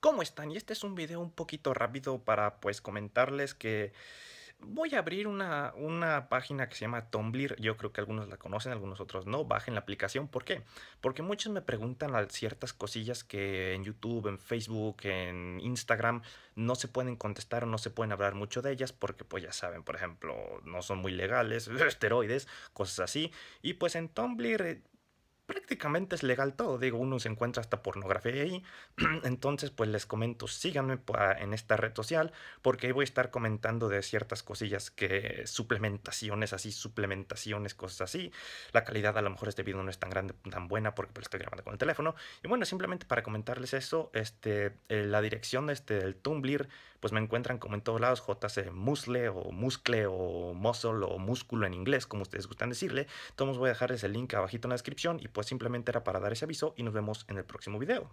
¿Cómo están? Y este es un video un poquito rápido para pues comentarles que voy a abrir una, página que se llama Tumblr. Yo creo que algunos la conocen, algunos otros no. Bajen la aplicación. ¿Por qué? Porque muchos me preguntan ciertas cosillas que en YouTube, en Facebook, en Instagram no se pueden contestar, no se pueden hablar mucho de ellas porque pues ya saben, por ejemplo, no son muy legales, esteroides, cosas así. Y pues en Tumblr eh, prácticamente es legal todo. Digo, uno se encuentra hasta pornografía ahí. Entonces, pues les comento, síganme en esta red social porque ahí voy a estar comentando de ciertas cosillas que suplementaciones así, suplementaciones, cosas así. La calidad a lo mejor este video no es tan grande, tan buena porque pues, estoy grabando con el teléfono. Y bueno, simplemente para comentarles eso, este, eh, la dirección este, del Tumblr, pues me encuentran como en todos lados, JC Musle o Muscle o Muscle o Músculo en inglés, como ustedes gustan decirle. todos voy a dejarles el link abajito en la descripción y pues pues simplemente era para dar ese aviso y nos vemos en el próximo video.